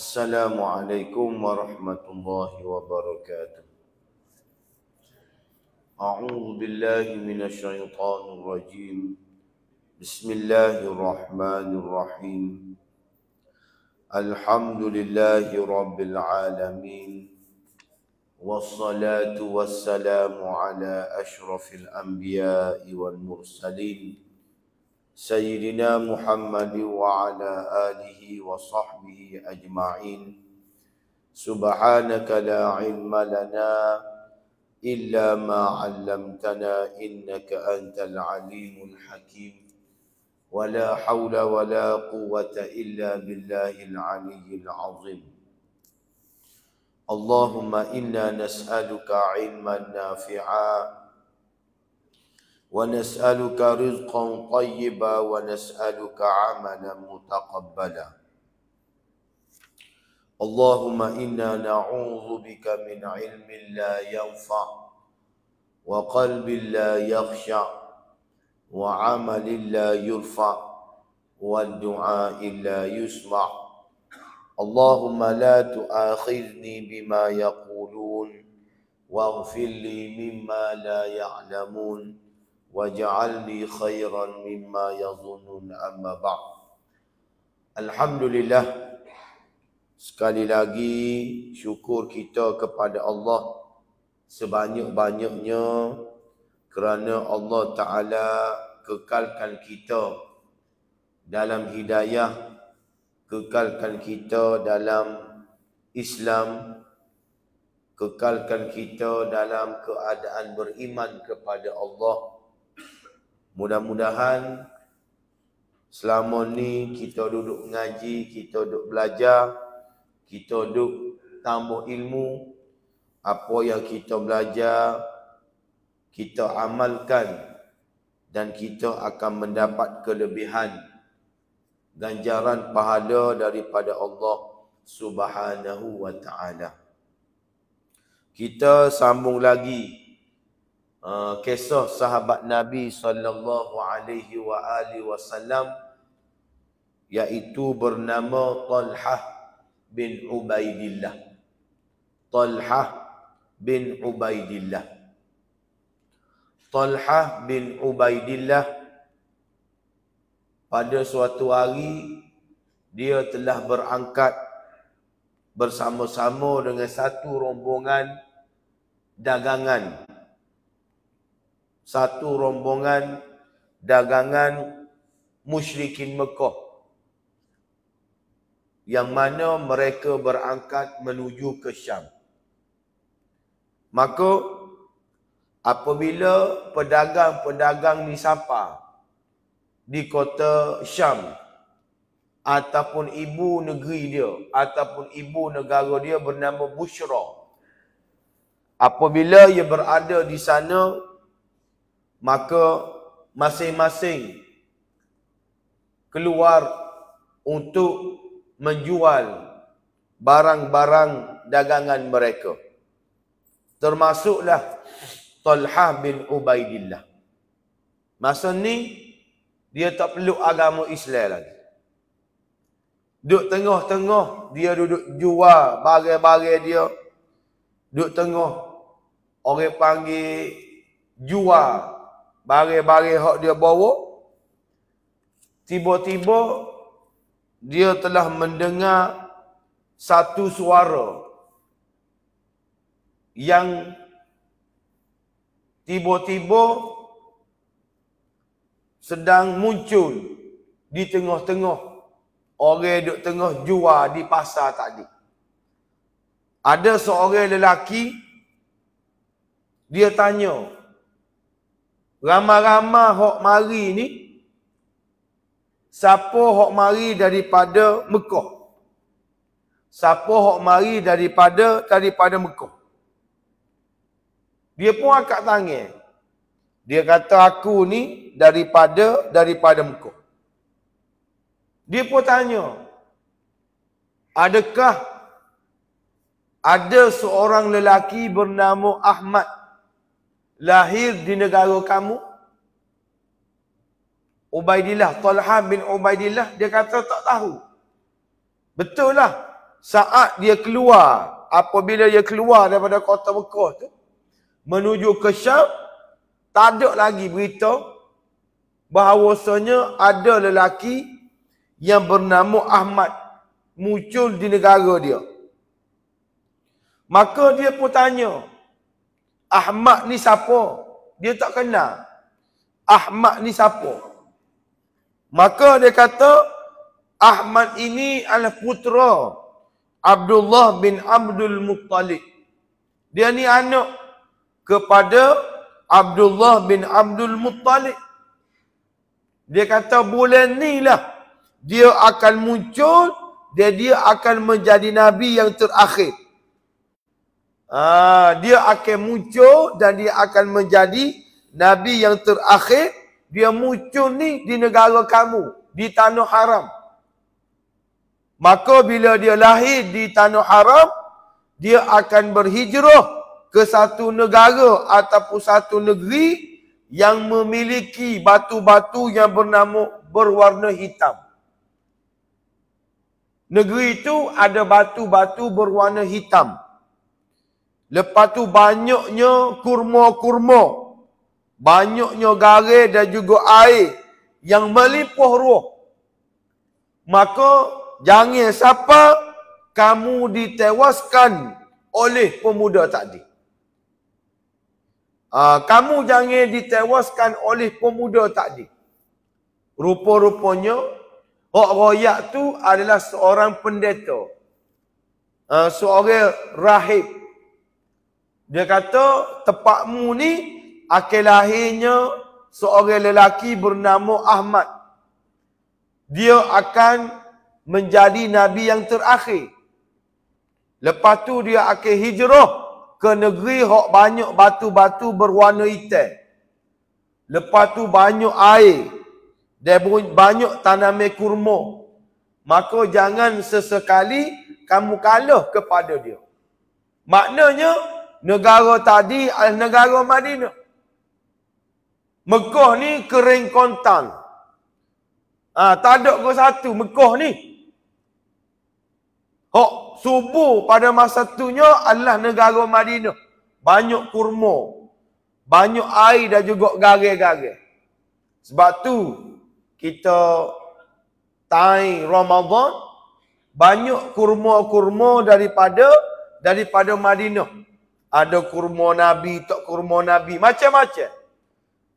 Assalamualaikum warahmatullahi wabarakatuh. A'udzu billahi minasyaitonir rajim. Bismillahirrahmanirrahim. Alhamdulillahi rabbil alamin. Wassalatu wassalamu ala asyrafil anbiya'i wal mursalin. سيدنا محمد وعلى آله وصحبه أجمعين سبحانك لا علم لنا إلا ما علمتنا إنك أنت العليم الحكيم ولا حول ولا قوة إلا بالله العلي العظيم اللهم إنا نسألك علما نافعا ونسألك رزقا طيبا ونسألك عملا متقبلا اللهم إنا نعوذ بك من علم لا ينفع وقلب لا يخشع وعمل لا يرفع والدعاء لا يسمع اللهم لا تؤاخذني بما يقولون واغفر لي مما لا يعلمون waj'alni khairan mimma yazunnun amma ba'd alhamdulillah sekali lagi syukur kita kepada Allah sebanyak-banyaknya kerana Allah taala kekalkan kita dalam hidayah kekalkan kita dalam Islam kekalkan kita dalam keadaan beriman kepada Allah Mudah-mudahan selama ni kita duduk ngaji, kita duduk belajar, kita duduk tambah ilmu, apa yang kita belajar, kita amalkan dan kita akan mendapat kelebihan ganjaran pahala daripada Allah Subhanahu wa taala. Kita sambung lagi Ah, kisah sahabat Nabi sallallahu alaihi wa ali wasallam iaitu bernama Talhah bin Ubaidillah. Talhah bin Ubaidillah. Talhah bin Ubaidillah pada suatu hari dia telah berangkat bersama-sama dengan satu rombongan dagangan satu rombongan dagangan musyrikin Mekah yang mana mereka berangkat menuju ke Syam. Maka apabila pedagang-pedagang ni sampai di kota Syam ataupun ibu negeri dia ataupun ibu negara dia bernama Bushra. Apabila ia berada di sana, maka masing-masing keluar untuk menjual barang-barang dagangan mereka. Termasuklah Talha bin Ubaidillah. Masa ni, dia tak perlu agama Islam lagi. Duduk tengah-tengah, dia duduk jual bagai-bagai dia. Duduk tengah, orang panggil jual barang-barang hak dia bawa tiba-tiba dia telah mendengar satu suara yang tiba-tiba sedang muncul di tengah-tengah orang duk tengah jual di pasar tadi ada seorang lelaki dia tanya Ramai-ramai hok mari ni siapa hok mari daripada Mekah? Siapa hok mari daripada daripada Mekah? Dia pun angkat tangan. Dia kata aku ni daripada daripada Mekah. Dia pun tanya, adakah ada seorang lelaki bernama Ahmad lahir di negara kamu? Ubaidillah, Talha bin Ubaidillah, dia kata tak tahu. Betul lah. Saat dia keluar, apabila dia keluar daripada kota Mekah tu, menuju ke Syam, tak ada lagi berita bahawasanya ada lelaki yang bernama Ahmad muncul di negara dia. Maka dia pun tanya, Ahmad ni siapa? Dia tak kenal. Ahmad ni siapa? Maka dia kata, Ahmad ini adalah putera Abdullah bin Abdul Muttalib. Dia ni anak kepada Abdullah bin Abdul Muttalib. Dia kata bulan ni lah dia akan muncul dan dia akan menjadi Nabi yang terakhir. Ah, dia akan muncul dan dia akan menjadi nabi yang terakhir dia muncul ni di negara kamu di tanah haram maka bila dia lahir di tanah haram dia akan berhijrah ke satu negara ataupun satu negeri yang memiliki batu-batu yang bernama berwarna hitam negeri itu ada batu-batu berwarna hitam Lepas tu banyaknya kurma-kurma. Banyaknya garis dan juga air yang melimpah ruh. Maka jangan siapa kamu ditewaskan oleh pemuda tadi. Uh, kamu jangan ditewaskan oleh pemuda tadi. Rupa-rupanya, Hak Royak tu adalah seorang pendeta. Uh, seorang rahib. Dia kata tepakmu ni akhir lahirnya seorang lelaki bernama Ahmad. Dia akan menjadi nabi yang terakhir. Lepas tu dia akan hijrah ke negeri hok banyak batu-batu berwarna hitam. Lepas tu banyak air. Dia banyak tanam kurma. Maka jangan sesekali kamu kalah kepada dia. Maknanya negara tadi adalah eh, negara Madinah. Mekah ni kering kontan. Ha, tak ada ke satu Mekah ni. Hak subuh pada masa tu tunya adalah negara Madinah. Banyak kurma. Banyak air dan juga garis-garis. Sebab tu kita tahun Ramadan banyak kurma-kurma daripada daripada Madinah ada kurma nabi, tak kurma nabi, macam-macam.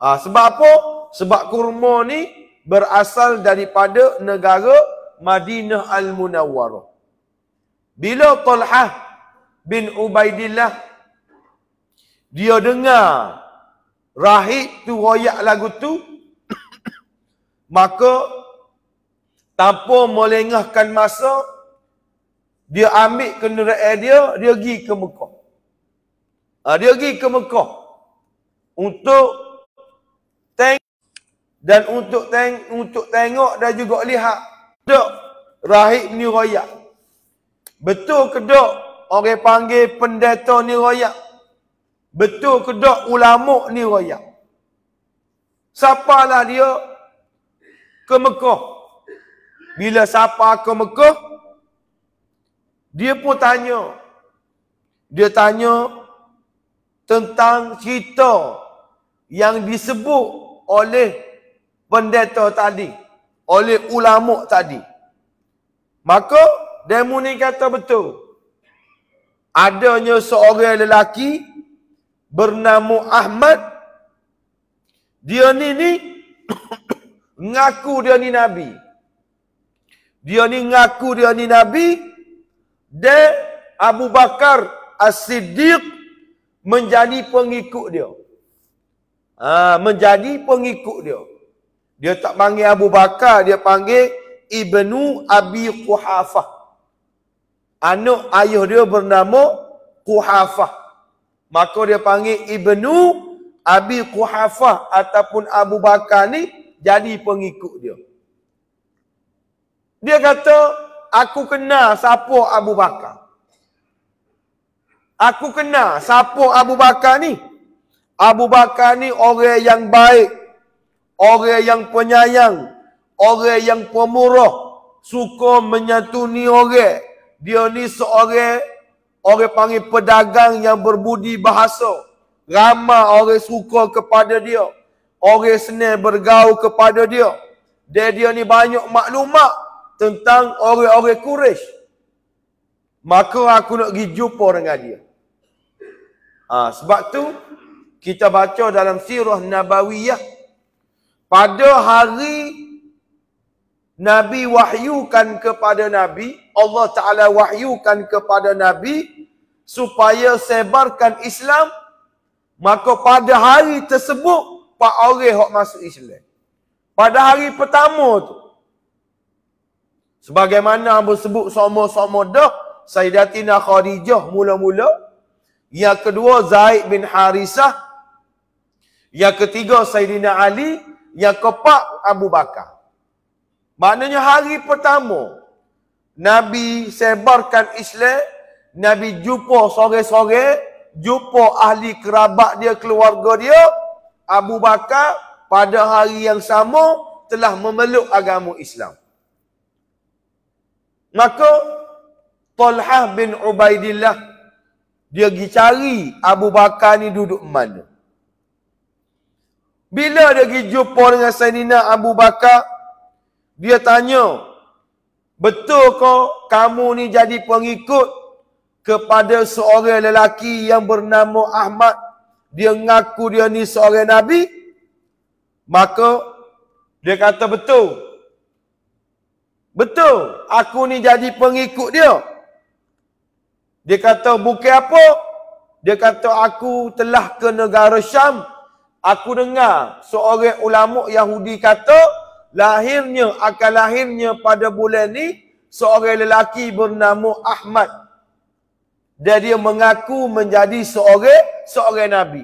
Ha, sebab apa? Sebab kurma ni berasal daripada negara Madinah Al-Munawwarah. Bila Talhah bin Ubaidillah dia dengar rahib tu royak lagu tu maka tanpa melengahkan masa dia ambil kenderaan dia dia pergi ke Mekah. Uh, dia pergi ke Mekah untuk tengok dan untuk teng untuk tengok dan juga lihat dok rahib ni royak. Betul ke dok orang panggil pendeta ni royak? Betul ke dok ulama ni royak? Siapalah dia ke Mekah? Bila siapa ke Mekah? Dia pun tanya. Dia tanya tentang cerita yang disebut oleh pendeta tadi oleh ulama tadi maka demo ni kata betul adanya seorang lelaki bernama Ahmad dia ni ni ngaku dia ni nabi dia ni ngaku dia ni nabi dan Abu Bakar As-Siddiq menjadi pengikut dia. Ha, menjadi pengikut dia. Dia tak panggil Abu Bakar, dia panggil Ibnu Abi Quhafah. Anak ayah dia bernama Quhafah. Maka dia panggil Ibnu Abi Quhafah ataupun Abu Bakar ni jadi pengikut dia. Dia kata, aku kenal siapa Abu Bakar. Aku kena siapa Abu Bakar ni. Abu Bakar ni orang yang baik. Orang yang penyayang. Orang yang pemurah. Suka menyatuni orang. Dia ni seorang orang panggil pedagang yang berbudi bahasa. Ramah orang suka kepada dia. Orang senang bergaul kepada dia. Dia dia ni banyak maklumat tentang orang-orang Quraisy maka aku nak pergi jumpa dengan dia. Ha, sebab tu kita baca dalam sirah Nabawiyah pada hari Nabi wahyukan kepada Nabi, Allah Ta'ala wahyukan kepada Nabi supaya sebarkan Islam, maka pada hari tersebut, Pak orang yang masuk Islam. Pada hari pertama tu, sebagaimana bersebut sama-sama dah, Sayyidatina Khadijah mula-mula. Yang kedua Zaid bin Harisah. Yang ketiga Sayyidina Ali. Yang keempat Abu Bakar. Maknanya hari pertama Nabi sebarkan Islam, Nabi jumpa sore-sore, jumpa ahli kerabat dia, keluarga dia, Abu Bakar pada hari yang sama telah memeluk agama Islam. Maka Talhah bin Ubaidillah dia pergi cari Abu Bakar ni duduk mana. Bila dia pergi jumpa dengan Sayyidina Abu Bakar, dia tanya, "Betul ke kamu ni jadi pengikut kepada seorang lelaki yang bernama Ahmad? Dia ngaku dia ni seorang nabi?" Maka dia kata, "Betul." Betul, aku ni jadi pengikut dia. Dia kata bukit apa? Dia kata aku telah ke negara Syam. Aku dengar seorang ulama Yahudi kata lahirnya akan lahirnya pada bulan ni seorang lelaki bernama Ahmad. Dan dia mengaku menjadi seorang seorang nabi.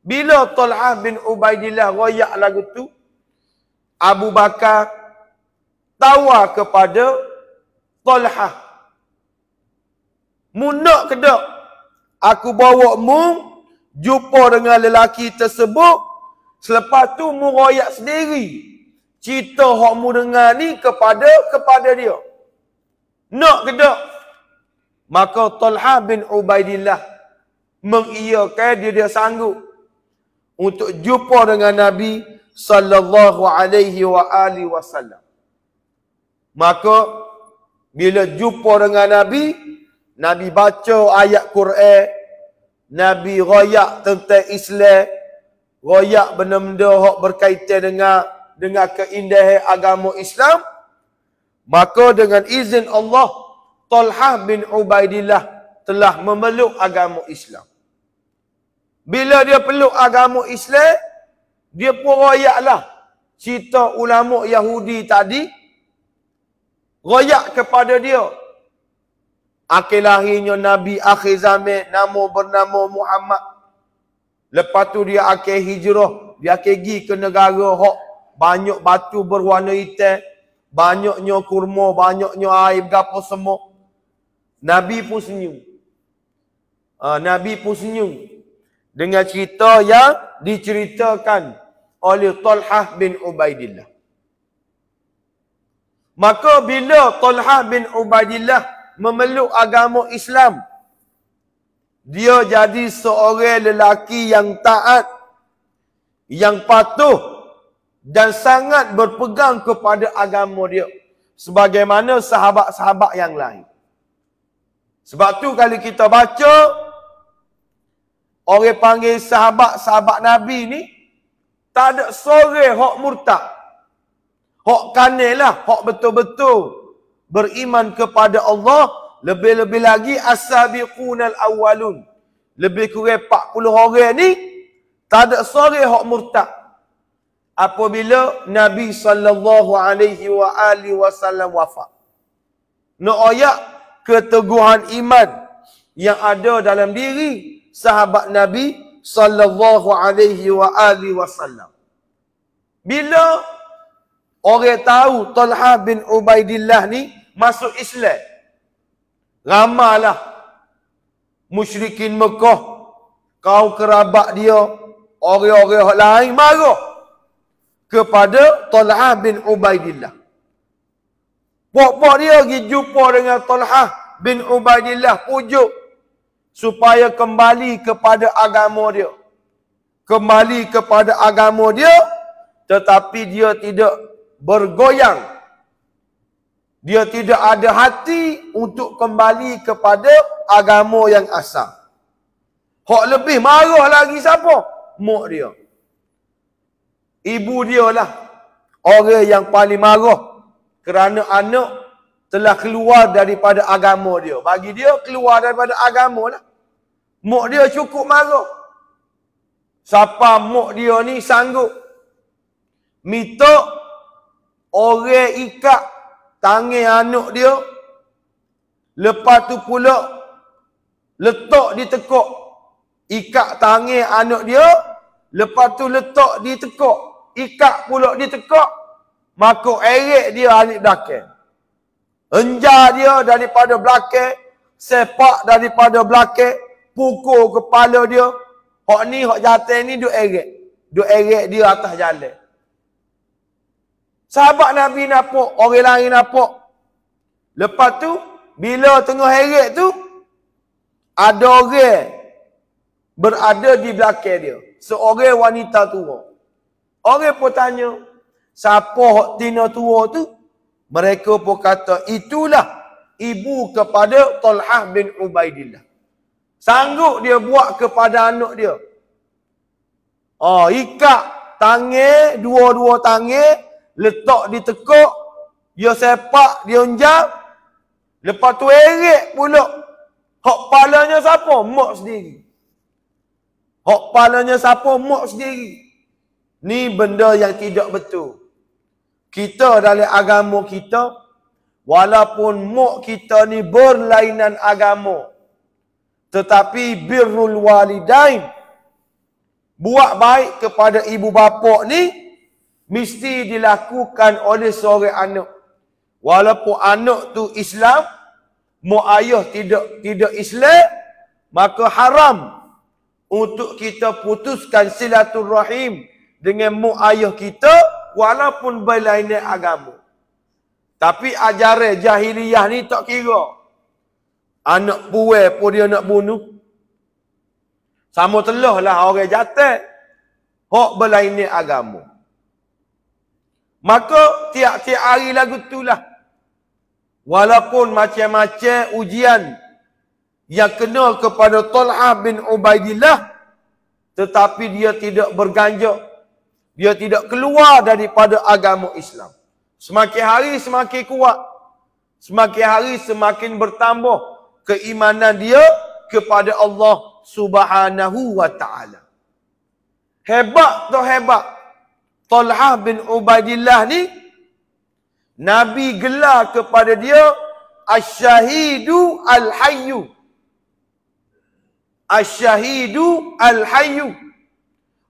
Bila Tolhah bin Ubaidillah royak lagu tu, Abu Bakar tawa kepada Tolhah. Munak kedok. Aku bawa mu jumpa dengan lelaki tersebut. Selepas tu mu royak sendiri. Cerita hak mu dengar ni kepada kepada dia. Nak kedok. Maka Talha bin Ubaidillah mengiyakan dia dia sanggup untuk jumpa dengan Nabi sallallahu alaihi wa alihi wasallam. Maka bila jumpa dengan Nabi, Nabi baca ayat Quran, Nabi royak tentang Islam, royak benda-benda hok berkaitan dengan dengan keindahan agama Islam. Maka dengan izin Allah, Tolhah bin Ubaidillah telah memeluk agama Islam. Bila dia peluk agama Islam, dia pun royaklah cerita ulama Yahudi tadi royak kepada dia Akhir lahirnya Nabi akhir zaman nama bernama Muhammad. Lepas tu dia akhir hijrah, dia akhir pergi ke negara hok banyak batu berwarna hitam, banyaknya kurma, banyaknya air gapo semua. Nabi pun senyum. Uh, Nabi pun senyum dengan cerita yang diceritakan oleh Talhah bin Ubaidillah. Maka bila Talhah bin Ubaidillah memeluk agama Islam. Dia jadi seorang lelaki yang taat, yang patuh dan sangat berpegang kepada agama dia. Sebagaimana sahabat-sahabat yang lain. Sebab tu kalau kita baca, orang panggil sahabat-sahabat Nabi ni, tak ada sore hok murtad. Hok lah, hok betul-betul beriman kepada Allah lebih-lebih lagi asabiqunal awwalun lebih kurang 40 orang ni tak ada sore hak murtad apabila Nabi sallallahu alaihi wa ali wasallam wafat no ayat keteguhan iman yang ada dalam diri sahabat Nabi sallallahu alaihi wa ali wasallam bila orang tahu Talha bin Ubaidillah ni masuk Islam. Ramalah musyrikin Mekah, kau kerabat dia, orang-orang lain marah kepada Talha bin Ubaidillah. Puak-puak dia pergi jumpa dengan Talha bin Ubaidillah pujuk supaya kembali kepada agama dia. Kembali kepada agama dia tetapi dia tidak bergoyang dia tidak ada hati untuk kembali kepada agama yang asal. Hak lebih marah lagi siapa? Mak dia. Ibu dia lah. Orang yang paling marah. Kerana anak telah keluar daripada agama dia. Bagi dia keluar daripada agama lah. Mak dia cukup marah. Siapa mak dia ni sanggup. Minta orang ikat tangih anak dia lepas tu pula letak ditekuk ikat tangih anak dia lepas tu letak ditekuk ikat pula ditekuk maka erik dia anik belakang Enja dia daripada belakang sepak daripada belakang pukul kepala dia hak ni hak jatuh ni duk erik duk erik dia atas jalan Sahabat Nabi nampak, orang lain nampak. Lepas tu, bila tengah heret tu, ada orang berada di belakang dia. Seorang wanita tua. Orang pun tanya, siapa hak tina tua tu? Mereka pun kata, itulah ibu kepada Tolhah bin Ubaidillah. Sanggup dia buat kepada anak dia. Oh, ikat tangan, dua-dua tangan, letak di tekuk dia sepak dia unjam lepas tu erik pula hak palanya siapa mak sendiri hak palanya siapa mak sendiri ni benda yang tidak betul kita dalam agama kita walaupun mak kita ni berlainan agama tetapi birrul walidain buat baik kepada ibu bapa ni mesti dilakukan oleh seorang anak. Walaupun anak tu Islam, mu ayah tidak tidak Islam, maka haram untuk kita putuskan silaturahim dengan mu ayah kita walaupun berlainan agama. Tapi ajaran jahiliyah ni tak kira. Anak buah pun dia nak bunuh. Sama telah lah orang jatuh. Hak berlainan agama. Maka tiap-tiap hari lagu itulah. Walaupun macam-macam ujian yang kena kepada Tol'a bin Ubaidillah. Tetapi dia tidak berganjak. Dia tidak keluar daripada agama Islam. Semakin hari semakin kuat. Semakin hari semakin bertambah keimanan dia kepada Allah subhanahu wa ta'ala. Hebat tu hebat. Talhah bin Ubaidillah ni Nabi gelar kepada dia Asyahidu Al-Hayyu Asyahidu Al-Hayyu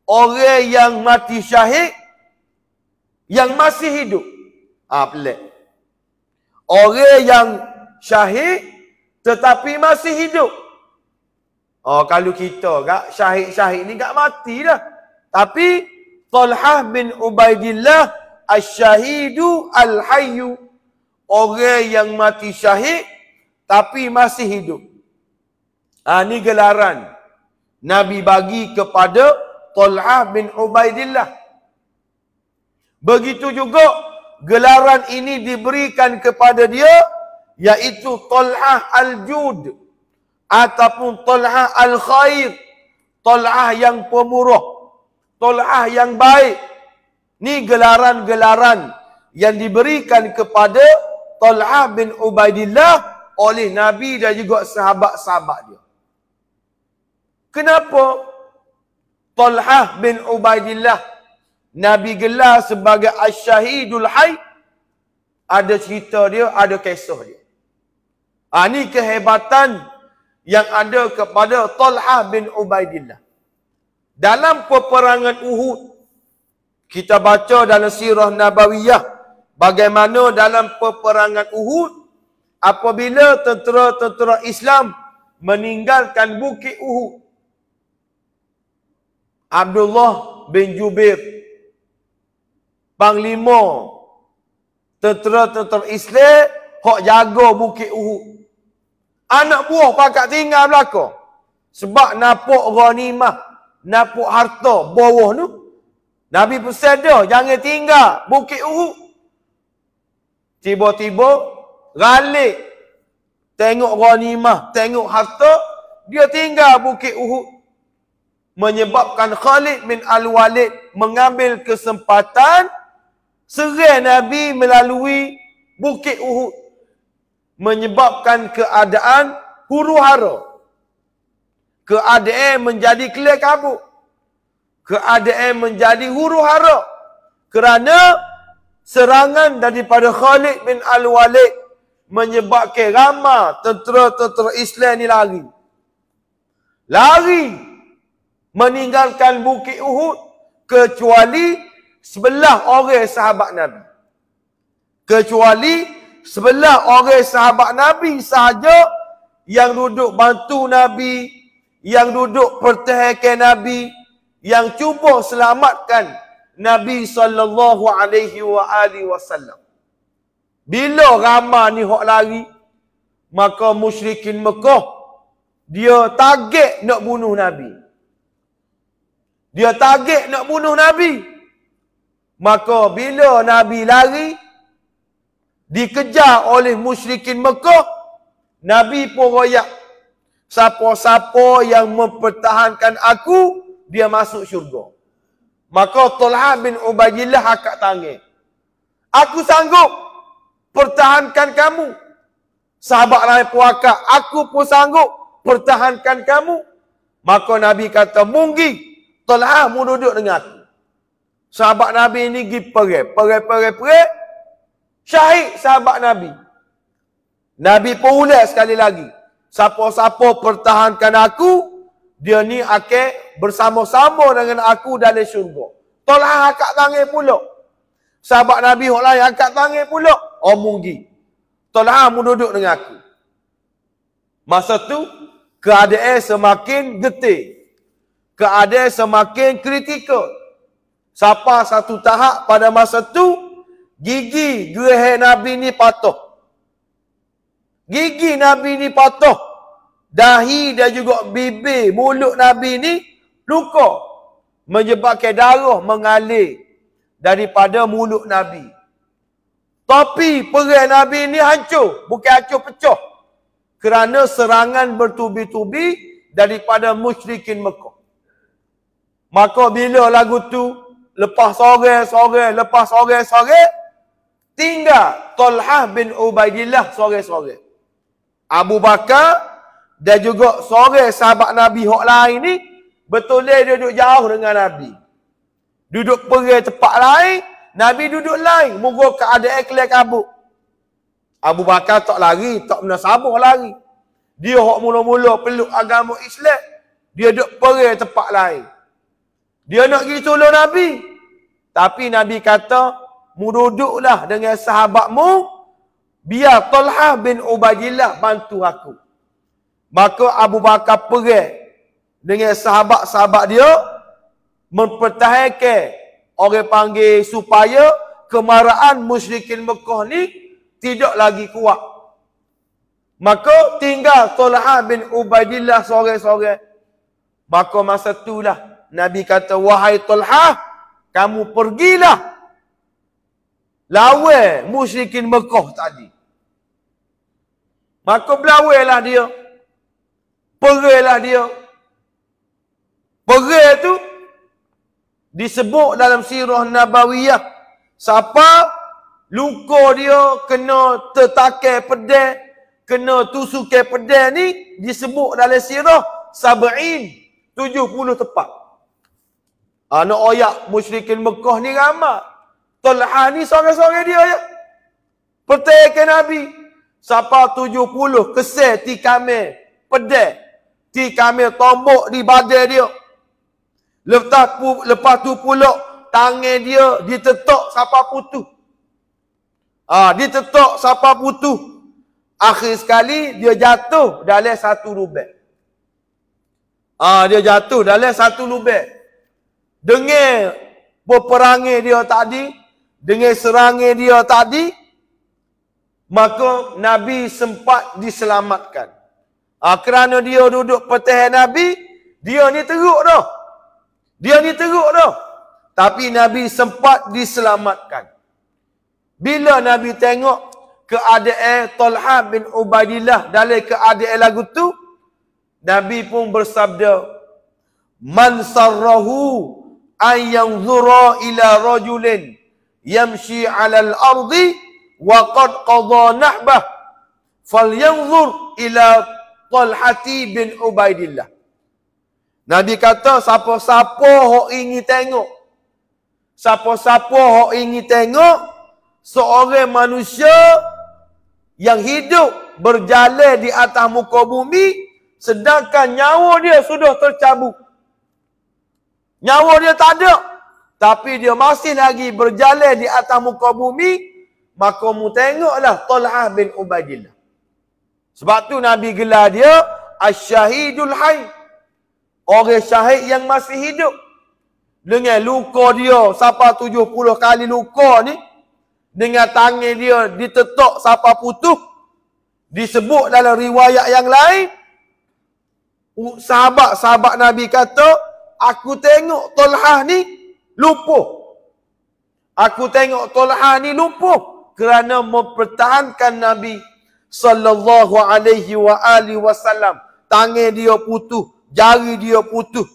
Orang yang mati syahid Yang masih hidup Ha pelik Orang yang syahid Tetapi masih hidup Oh kalau kita kak Syahid-syahid ni kak mati dah Tapi Tapi Tolhah bin Ubaidillah Asyahidu Al-Hayyu Orang yang mati syahid Tapi masih hidup ha, Ini gelaran Nabi bagi kepada Tolhah bin Ubaidillah Begitu juga Gelaran ini diberikan kepada dia Iaitu Tolhah Al-Jud Ataupun Tolhah Al-Khair Talhah yang pemurah tolaah yang baik. Ni gelaran-gelaran yang diberikan kepada Tolaah bin Ubaidillah oleh Nabi dan juga sahabat-sahabat dia. Kenapa Tolaah bin Ubaidillah Nabi gelar sebagai Asyahidul Hayy ada cerita dia, ada kisah dia. Ha, ini kehebatan yang ada kepada Talha bin Ubaidillah. Dalam peperangan Uhud, kita baca dalam sirah Nabawiyah, bagaimana dalam peperangan Uhud, apabila tentera-tentera Islam meninggalkan bukit Uhud, Abdullah bin Jubir, panglima tentera-tentera Islam, hok jaga bukit Uhud. Anak buah pakat tinggal belakang. Sebab nampak ghanimah napuk harta bawah tu. Nabi pesan dia, jangan tinggal bukit uruk. Tiba-tiba, ralik. Tengok ghanimah, tengok harta. Dia tinggal bukit uruk. Menyebabkan Khalid bin Al-Walid mengambil kesempatan serai Nabi melalui bukit Uhud menyebabkan keadaan huru hara keadaan menjadi kelir kabut keadaan menjadi huru hara kerana serangan daripada Khalid bin Al-Walid menyebabkan ramah tentera-tentera Islam ini lari lari meninggalkan Bukit Uhud kecuali sebelah orang sahabat Nabi kecuali sebelah orang sahabat Nabi sahaja yang duduk bantu Nabi, yang duduk pertahankan Nabi yang cuba selamatkan Nabi sallallahu alaihi wa alihi wasallam. Bila ramai ni hok lari, maka musyrikin Mekah dia target nak bunuh Nabi. Dia target nak bunuh Nabi. Maka bila Nabi lari dikejar oleh musyrikin Mekah, Nabi pun royak Siapa-siapa yang mempertahankan aku, dia masuk syurga. Maka Tolha bin Ubayillah akak tangan. Aku sanggup pertahankan kamu. Sahabat lain pun akak, aku pun sanggup pertahankan kamu. Maka Nabi kata, mungkin Tolha mu duduk dengan aku. Sahabat Nabi ini pergi perai, perai, perai, perai. Syahid sahabat Nabi. Nabi pun sekali lagi siapa-siapa pertahankan aku, dia ni akan bersama-sama dengan aku dalam syurga. Tolak angkat tangan pula. Sahabat Nabi orang lain angkat tangan pula. Oh munggi. Tolah ah, duduk dengan aku. Masa tu, keadaan semakin getih. Keadaan semakin kritikal. Sapa satu tahap pada masa tu, gigi gerih Nabi ni patuh. Gigi Nabi ni patah. Dahi dan juga bibir mulut Nabi ni luka. Menyebabkan darah mengalir daripada mulut Nabi. Topi perih Nabi ni hancur. Bukan hancur pecah. Kerana serangan bertubi-tubi daripada musyrikin Mekah. Maka bila lagu tu lepas sore sore lepas sore sore tinggal Talhah bin Ubaidillah sore sore. Abu Bakar dan juga sore sahabat Nabi hok lain ni betul dia duduk jauh dengan Nabi. Duduk pergi tempat lain, Nabi duduk lain, muka keadaan kelihatan kabut. Abu Bakar tak lari, tak pernah sabuk lari. Dia hok mula-mula peluk agama Islam, dia duduk pergi tempat lain. Dia nak pergi tolong Nabi. Tapi Nabi kata, mududuklah dengan sahabatmu, biar Tolha bin Ubaidillah bantu aku. Maka Abu Bakar pergi dengan sahabat-sahabat dia mempertahankan orang panggil supaya kemarahan musyrikin Mekah ni tidak lagi kuat. Maka tinggal Tolha bin Ubaidillah sore-sore. Maka masa itulah Nabi kata, wahai Tolha, kamu pergilah lawan musyrikin Mekah tadi. Maka belawailah dia. Perailah dia. Peril tu disebut dalam sirah Nabawiyah. Siapa luka dia kena tertakai pedai, kena tusuk pedai ni disebut dalam sirah Sab'in 70 tepat. Anak oyak musyrikin Mekah ni ramai. Talha ni sore-sore dia ya. Pertanyaan ke Nabi. Siapa tujuh puluh kesih ti kami pedih. Ti kami tombok di badai dia. Lepas tu, lepas tu puluk tangan dia ditetok siapa putu Ha, ditetok siapa putu Akhir sekali dia jatuh dalam satu lubang. Ha, dia jatuh dalam satu lubek Dengar peperangan dia tadi, dengan serangi dia tadi maka nabi sempat diselamatkan ha, kerana dia duduk peteh nabi dia ni teruk dah dia ni teruk dah tapi nabi sempat diselamatkan bila nabi tengok keadaan Talha bin Ubaidillah dalam keadaan lagu tu Nabi pun bersabda man sarrahu ay ila rajulin yamshi alal ardi wa qad qadha nahbah falyanzur ila Talhati bin Ubaidillah. Nabi kata siapa-siapa hok ingin tengok. Siapa-siapa hok ingin tengok seorang manusia yang hidup berjalan di atas muka bumi sedangkan nyawa dia sudah tercabut. Nyawa dia tak ada tapi dia masih lagi berjalan di atas muka bumi, maka mu tengoklah Tal'ah bin Ubaidillah. Sebab tu Nabi gelar dia Asy-Syahidul Orang syahid yang masih hidup. Dengan luka dia sapa tujuh puluh kali luka ni, dengan tangan dia ditetok sapa putuh, Disebut dalam riwayat yang lain, sahabat-sahabat Nabi kata, aku tengok Tal'ah ni lumpuh. Aku tengok Talha ni lumpuh kerana mempertahankan Nabi sallallahu alaihi wa ali wasallam. Tangan dia putus, jari dia putus.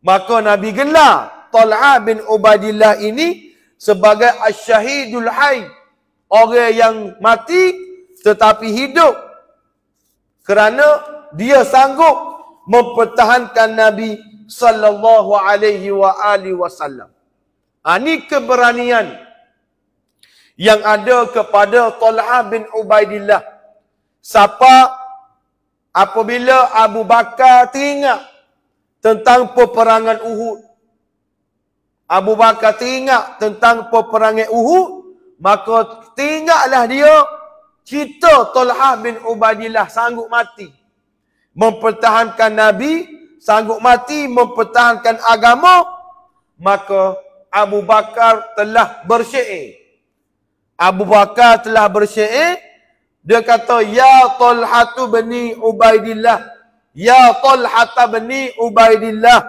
Maka Nabi gelar Talha bin Ubadillah ini sebagai asyhadul hayy. Orang yang mati tetapi hidup kerana dia sanggup mempertahankan Nabi sallallahu alaihi wa ali wasallam. Ha, ah, ini keberanian yang ada kepada Talha bin Ubaidillah. Siapa apabila Abu Bakar teringat tentang peperangan Uhud. Abu Bakar teringat tentang peperangan Uhud. Maka teringatlah dia cerita Talha bin Ubaidillah sanggup mati. Mempertahankan Nabi sanggup mati mempertahankan agama maka Abu Bakar telah bersyair Abu Bakar telah bersyair dia kata ya tolhatu bin Ubaidillah ya Talhata bin Ubaidillah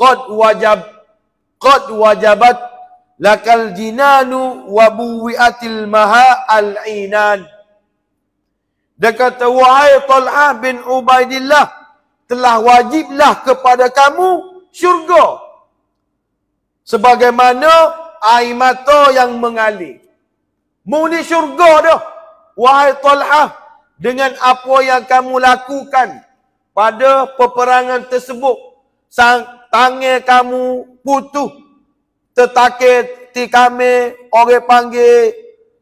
qad wajab qad wajabat lakal jinanu wabuwiatil maha al inan dia kata wahai Talha bin Ubaidillah telah wajiblah kepada kamu syurga. Sebagaimana air mata yang mengalir. Mu ni syurga dah. Wahai Talhah, dengan apa yang kamu lakukan pada peperangan tersebut, sang kamu putuh, tertakir di kami, orang panggil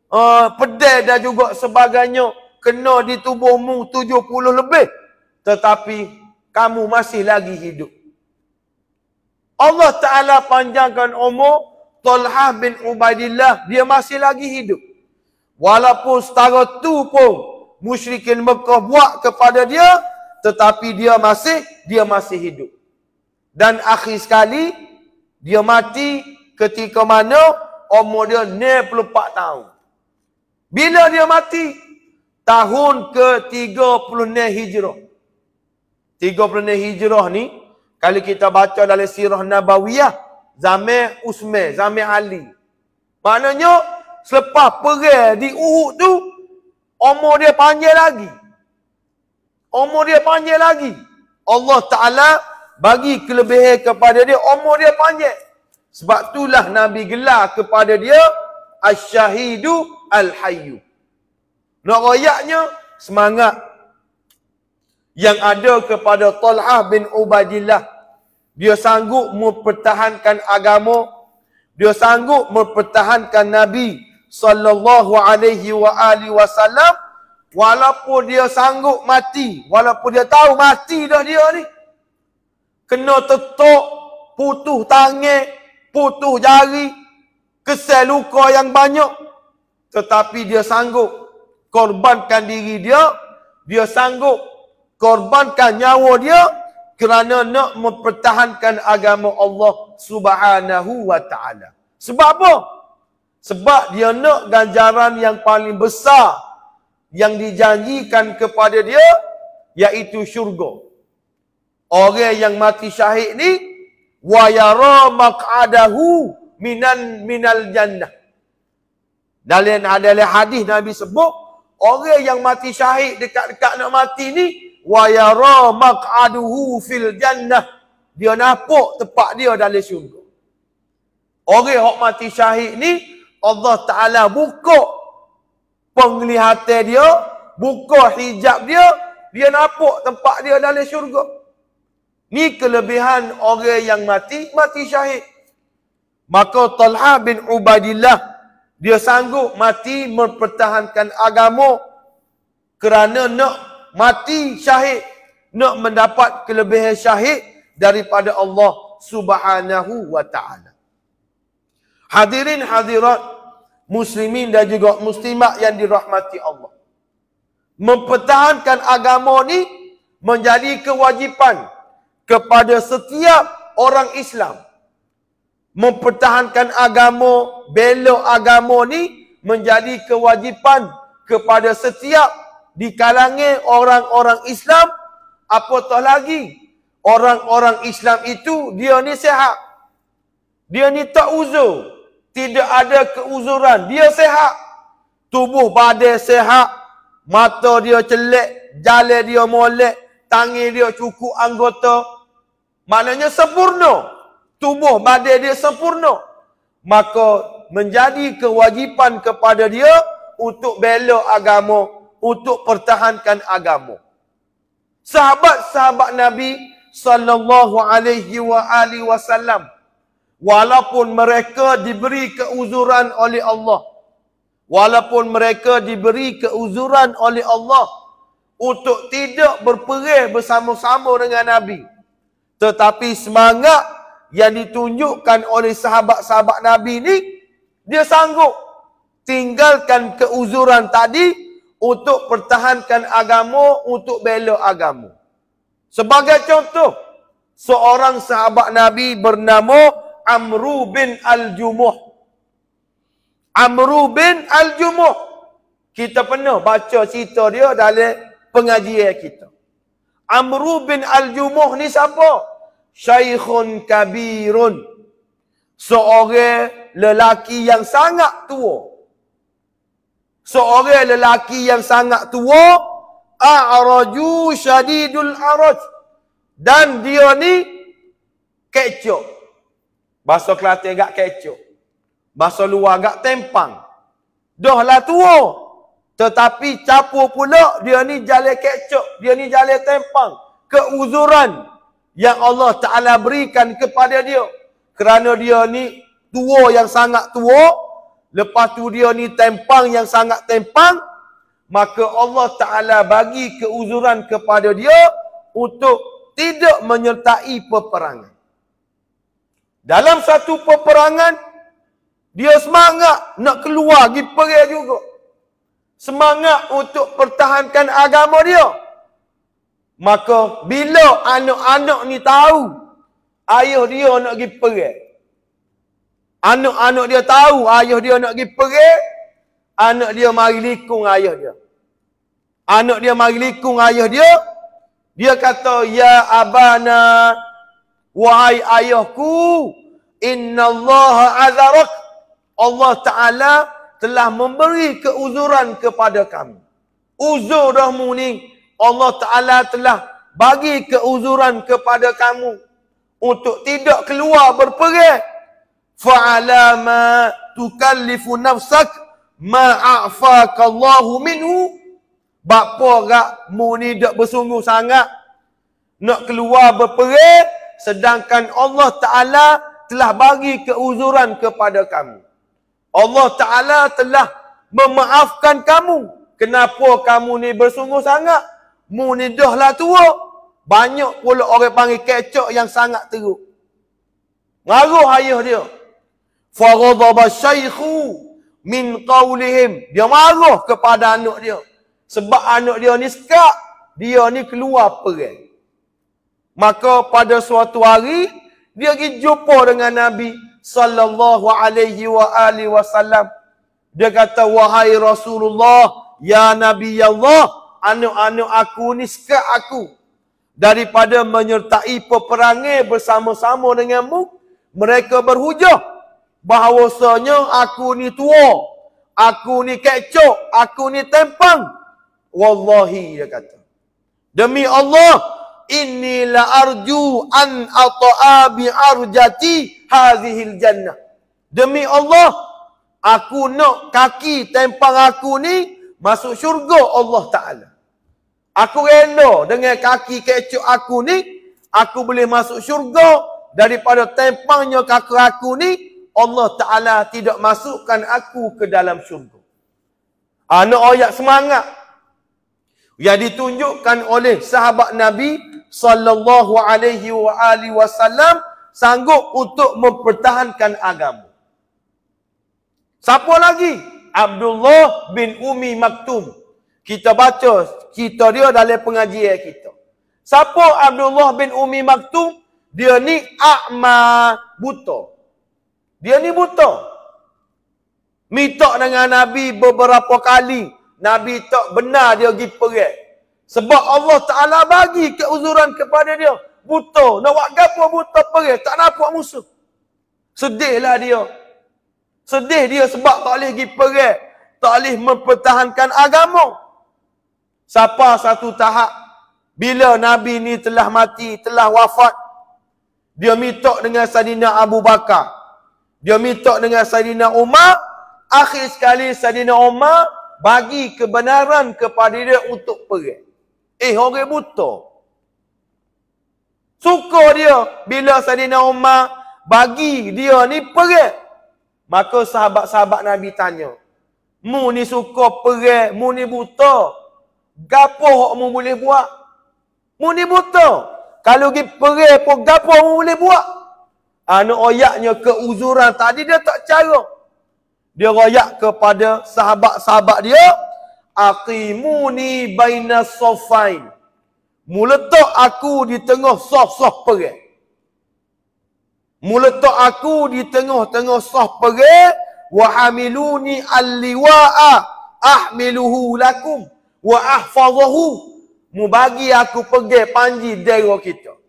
uh, eh, pedai dan juga sebagainya, kena di tubuhmu 70 lebih. Tetapi kamu masih lagi hidup. Allah Ta'ala panjangkan umur Tolhah bin Ubaidillah, dia masih lagi hidup. Walaupun setara tu pun, musyrikin Mekah buat kepada dia, tetapi dia masih, dia masih hidup. Dan akhir sekali, dia mati ketika mana umur dia 94 tahun. Bila dia mati? Tahun ke 30 hijrah. Tiga 30 hijrah ni kalau kita baca dalam sirah nabawiyah zaman usman, zaman Ali. Maknanya selepas perang di Uhud tu umur dia panjang lagi. Umur dia panjang lagi. Allah Taala bagi kelebihan kepada dia umur dia panjang. Sebab itulah Nabi gelar kepada dia Asyhadu al-Hayyu. Nak rakyatnya semangat yang ada kepada Talhah bin Ubadillah. Dia sanggup mempertahankan agama. Dia sanggup mempertahankan Nabi sallallahu alaihi wa ali wasallam walaupun dia sanggup mati, walaupun dia tahu mati dah dia ni. Kena tetuk, putuh tangan, putuh jari, kesel luka yang banyak. Tetapi dia sanggup korbankan diri dia, dia sanggup korbankan nyawa dia kerana nak mempertahankan agama Allah Subhanahu wa taala. Sebab apa? Sebab dia nak ganjaran yang paling besar yang dijanjikan kepada dia iaitu syurga. Orang yang mati syahid ni wa yara maq'adahu minan minal jannah. Dalam ada hadis Nabi sebut orang yang mati syahid dekat-dekat nak mati ni wa yara maq'aduhu fil jannah dia nampak tempat dia dalam syurga orang hok mati syahid ni Allah taala buka penglihatan dia buka hijab dia dia nampak tempat dia dalam syurga ni kelebihan orang yang mati mati syahid maka Talha bin Ubadillah dia sanggup mati mempertahankan agama kerana nak mati syahid nak mendapat kelebihan syahid daripada Allah Subhanahu wa taala. Hadirin hadirat muslimin dan juga muslimat yang dirahmati Allah. Mempertahankan agama ni menjadi kewajipan kepada setiap orang Islam. Mempertahankan agama, bela agama ni menjadi kewajipan kepada setiap di kalangan orang-orang Islam apatah lagi orang-orang Islam itu dia ni sehat dia ni tak uzur tidak ada keuzuran dia sehat tubuh badan sehat mata dia celik jala dia molek tangan dia cukup anggota maknanya sempurna tubuh badan dia sempurna maka menjadi kewajipan kepada dia untuk bela agama untuk pertahankan agama. Sahabat-sahabat Nabi sallallahu alaihi wa ali wasallam walaupun mereka diberi keuzuran oleh Allah walaupun mereka diberi keuzuran oleh Allah untuk tidak berperih bersama-sama dengan Nabi tetapi semangat yang ditunjukkan oleh sahabat-sahabat Nabi ini, dia sanggup tinggalkan keuzuran tadi untuk pertahankan agama, untuk bela agama. Sebagai contoh, seorang sahabat Nabi bernama Amru bin Al-Jumuh. Amru bin Al-Jumuh. Kita pernah baca cerita dia dalam pengajian kita. Amru bin Al-Jumuh ni siapa? Syaikhun kabirun. Seorang lelaki yang sangat tua seorang lelaki yang sangat tua a'raju syadidul araj dan dia ni kecoh, bahasa kelate gak kecoh, bahasa luar gak tempang dah lah tua tetapi capo pula dia ni jale kecoh, dia ni jale tempang keuzuran yang Allah Taala berikan kepada dia kerana dia ni tua yang sangat tua Lepas tu dia ni tempang yang sangat tempang. Maka Allah Ta'ala bagi keuzuran kepada dia untuk tidak menyertai peperangan. Dalam satu peperangan, dia semangat nak keluar pergi perih juga. Semangat untuk pertahankan agama dia. Maka bila anak-anak ni tahu ayah dia nak pergi perih, Anak-anak dia tahu ayah dia nak pergi perih. Anak dia mari likung ayah dia. Anak dia mari likung ayah dia. Dia kata, Ya abana, wahai ayahku, inna Allah azarak. Allah Ta'ala telah memberi keuzuran kepada kami. Uzur rahmu ni, Allah Ta'ala telah bagi keuzuran kepada kamu. Untuk tidak keluar berperih fa'ala ma tukallifu nafsak ma'afakallahu minhu Bapa gak mu ni dak bersungguh sangat nak keluar berperang sedangkan Allah Taala telah bagi keuzuran kepada kamu. Allah Taala telah memaafkan kamu. Kenapa kamu ni bersungguh sangat? Mu ni dah lah tua. Banyak pula orang panggil kecok yang sangat teruk. Ngaruh ayah dia. Faghadaba syaikhu min qawlihim. Dia marah kepada anak dia. Sebab anak dia ni sekak, dia ni keluar perang. Maka pada suatu hari, dia pergi jumpa dengan Nabi saw Dia kata, wahai Rasulullah, ya Nabi ya Allah, anak-anak aku ni sekak aku. Daripada menyertai peperangan bersama-sama denganmu, mereka berhujah bahawasanya aku ni tua, aku ni kecok, aku ni tempang. Wallahi dia kata. Demi Allah, inilah arju an ata'a bi arjati hadhil jannah. Demi Allah, aku nak kaki tempang aku ni masuk syurga Allah Taala. Aku rela dengan kaki kecok aku ni aku boleh masuk syurga daripada tempangnya kaki aku ni Allah Ta'ala tidak masukkan aku ke dalam syurga. Anak ah, ayat semangat yang ditunjukkan oleh sahabat Nabi sallallahu alaihi wa ali wasallam sanggup untuk mempertahankan agama. Siapa lagi? Abdullah bin Umi Maktum. Kita baca kita dia dalam pengajian kita. Siapa Abdullah bin Umi Maktum? Dia ni akma buta. Dia ni buta. Minta dengan Nabi beberapa kali. Nabi tak benar dia pergi perik. Sebab Allah Ta'ala bagi keuzuran kepada dia. Buta. Nak buat apa buta perik. Tak nampak musuh. Sedihlah dia. Sedih dia sebab tak boleh pergi perik. Tak boleh mempertahankan agama. Sapa satu tahap. Bila Nabi ni telah mati, telah wafat. Dia minta dengan Sadina Abu Bakar. Dia minta dengan Sayyidina Umar. Akhir sekali Sayyidina Umar bagi kebenaran kepada dia untuk pergi. Eh, orang buta. Suka dia bila Sayyidina Umar bagi dia ni pergi. Maka sahabat-sahabat Nabi tanya. Mu ni suka pergi, mu ni buta. Gapo hok mu boleh buat? Mu ni buta. Kalau pergi pergi pun gapo mu boleh buat? anu oyaknya uzuran tadi dia tak cara. Dia royak kepada sahabat-sahabat dia, aqimuni bainas sofain. Muletak aku di tengah saf-saf perang. Muletak aku di tengah-tengah saf perang wa hamiluni alliwa'a ahmiluhu lakum wa ahfazahu. Mu bagi aku pergi panji dera kita.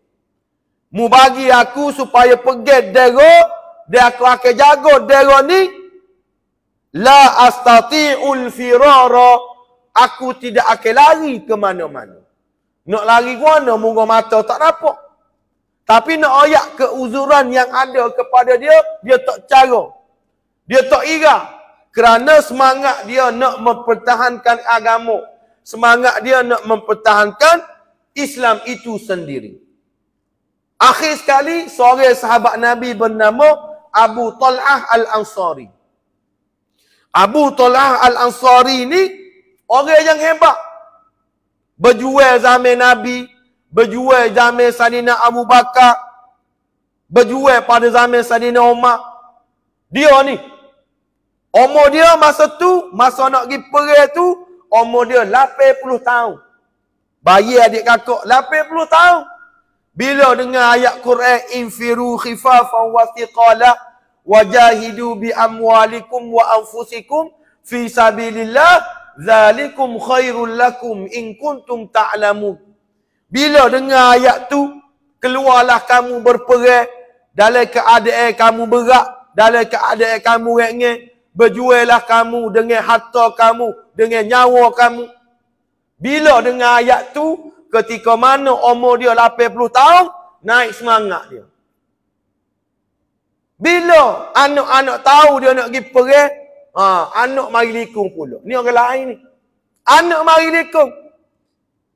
Mu bagi aku supaya pegat dera. Dia aku akan jaga dera ni. La astati'ul firara. Aku tidak akan lari ke mana-mana. Nak lari ke mana? Munggu mata tak dapat. Tapi nak ayak keuzuran yang ada kepada dia, dia tak cara. Dia tak ira. Kerana semangat dia nak mempertahankan agama. Semangat dia nak mempertahankan Islam itu sendiri. Akhir sekali, seorang sahabat Nabi bernama Abu Talah Al-Ansari. Abu Talah Al-Ansari ni, orang yang hebat. Berjual zaman Nabi, berjual zaman Salina Abu Bakar, berjual pada zaman Salina Umar. Dia ni, umur dia masa tu, masa nak pergi perih tu, umur dia 80 tahun. Bayi adik kakak, 80 tahun. Bila dengar ayat Quran infiru khifafan wa thiqala wajahidu bi amwalikum wa anfusikum fi sabilillah zalikum khairul lakum in kuntum ta'lamu. Bila dengar ayat tu keluarlah kamu berperang dalam keadaan kamu berat, dalam keadaan kamu ringan, berjuallah kamu dengan harta kamu, dengan nyawa kamu. Bila dengar ayat tu, ketika mana umur dia 80 tahun, naik semangat dia. Bila anak-anak tahu dia nak pergi pergi, ha, anak mari likung pula. Ni orang lain ni. Anak mari likung.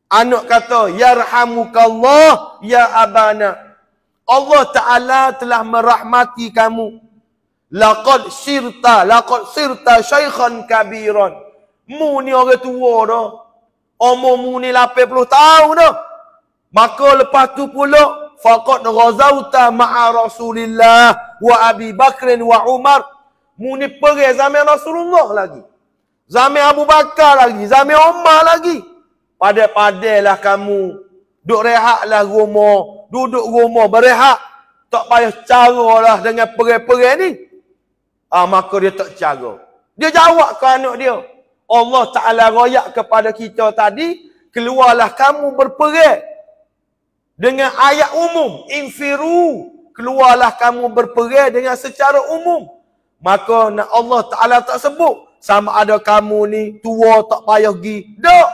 Anak kata, Ya Yarhamukallah, Ya Abana. Allah Ta'ala telah merahmati kamu. Laqad sirta, laqad sirta syaikhan kabiran. Mu ni orang tua dah umurmu ni 80 tahun dah. Maka lepas tu pula, faqad ghazauta ma'a Rasulillah wa Abi Bakr wa Umar. Mu ni perih zaman Rasulullah lagi. Zaman Abu Bakar lagi, zaman Umar lagi. Padah-padah padailah kamu. Duduk rehatlah rumah, duduk rumah berehat. Tak payah caralah dengan perih-perih ni. Ah, maka dia tak cara. Dia jawab ke anak dia. Allah Ta'ala royak kepada kita tadi, keluarlah kamu berperik. Dengan ayat umum, infiru, keluarlah kamu berperik dengan secara umum. Maka nak Allah Ta'ala tak sebut, sama ada kamu ni tua tak payah pergi. Tak.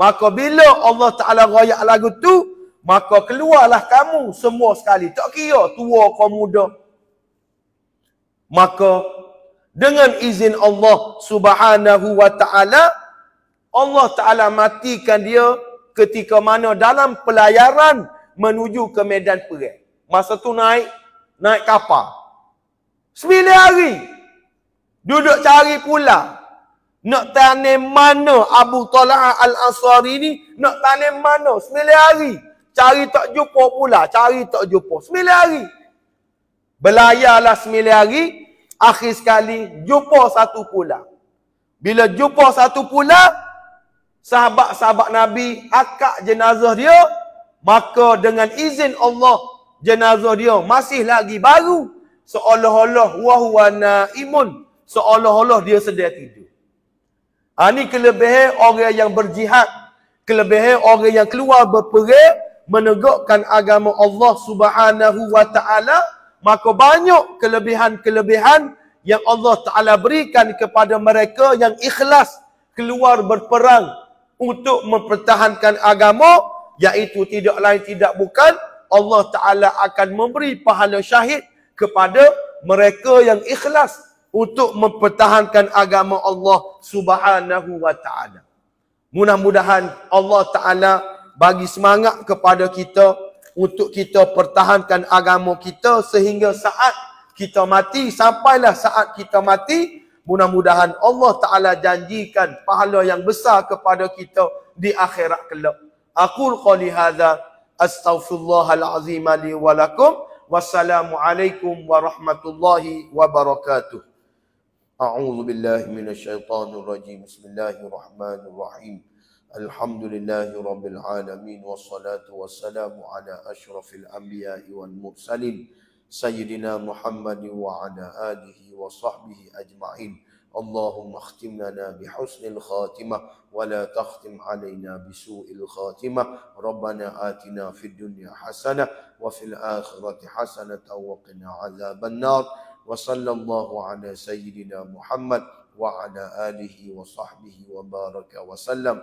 Maka bila Allah Ta'ala royak lagu tu, maka keluarlah kamu semua sekali. Tak kira tua kau muda. Maka dengan izin Allah Subhanahu wa taala Allah taala matikan dia ketika mana dalam pelayaran menuju ke medan perang masa tu naik naik kapal Sembilan hari duduk cari pula nak tanya mana Abu Talha Al-Ansari ni nak tanya mana Sembilan hari cari tak jumpa pula cari tak jumpa Sembilan hari belayarlah Sembilan hari Akhir sekali, jumpa satu pula. Bila jumpa satu pula, sahabat-sahabat Nabi akak jenazah dia, maka dengan izin Allah, jenazah dia masih lagi baru. Seolah-olah wahuwana imun. Seolah-olah dia sedia tidur. Ha, ini kelebihan orang yang berjihad. Kelebihan orang yang keluar berperih menegakkan agama Allah subhanahu wa ta'ala maka banyak kelebihan-kelebihan yang Allah Ta'ala berikan kepada mereka yang ikhlas keluar berperang untuk mempertahankan agama iaitu tidak lain tidak bukan Allah Ta'ala akan memberi pahala syahid kepada mereka yang ikhlas untuk mempertahankan agama Allah Subhanahu Wa Ta'ala. Mudah-mudahan Allah Ta'ala bagi semangat kepada kita untuk kita pertahankan agama kita sehingga saat kita mati sampailah saat kita mati mudah-mudahan Allah taala janjikan pahala yang besar kepada kita di akhirat kelak aku qali hadza astaghfirullahal azim li wa lakum wassalamu alaikum warahmatullahi wabarakatuh a'udzu billahi minasyaitonir rajim bismillahirrahmanirrahim Alhamdulillahi Rabbil Alamin Wassalatu wassalamu ala ashrafil anbiya wal mursalin Sayyidina Muhammad wa ala alihi wa sahbihi ajma'in Allahumma akhtim lana bi husnil khatimah wa la takhtim alaina bi su'il khatimah Rabbana atina fid dunya hasanah wa fil akhirati hasanah wa qina azaban nar wa sallallahu ala sayyidina Muhammad wa ala alihi wa sahbihi wa baraka wa sallam